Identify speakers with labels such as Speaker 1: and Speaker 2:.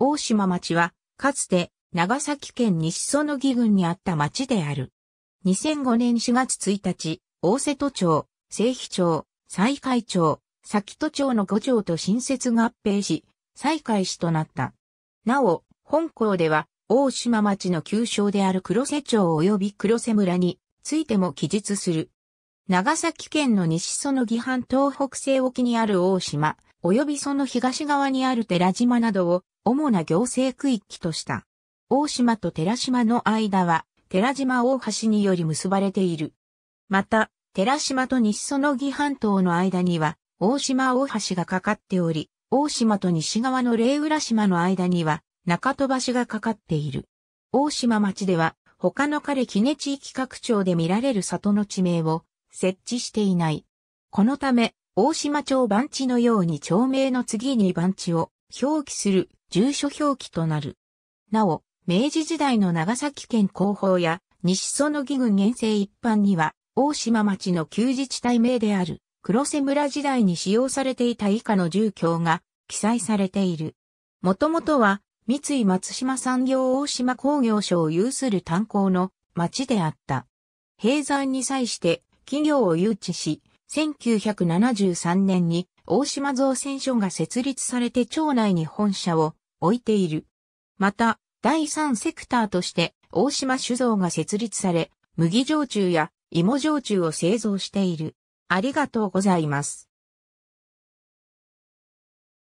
Speaker 1: 大島町は、かつて、長崎県西園木郡にあった町である。2005年4月1日、大瀬戸町、清肥町、西海町、崎戸町の5町と新設合併し、西海市となった。なお、本校では、大島町の旧称である黒瀬町及び黒瀬村についても記述する。長崎県の西園木半東北西沖にある大島、及びその東側にある寺島などを主な行政区域とした。大島と寺島の間は、寺島大橋により結ばれている。また、寺島と西園木半島の間には、大島大橋がかかっており、大島と西側の霊浦島の間には、中戸橋がかかっている。大島町では、他の彼木根地域拡張で見られる里の地名を設置していない。このため、大島町番地のように町名の次に番地を表記する住所表記となる。なお、明治時代の長崎県広報や西園木郡原生一般には、大島町の旧自治体名である黒瀬村時代に使用されていた以下の住居が記載されている。もともとは、三井松島産業大島工業所を有する炭鉱の町であった。閉山に際して企業を誘致し、1973年に大島造船所が設立されて町内に本社を置いている。また、第三セクターとして大島酒造が設立され、麦焼酎や芋焼酎を製造している。ありがとうござ
Speaker 2: います。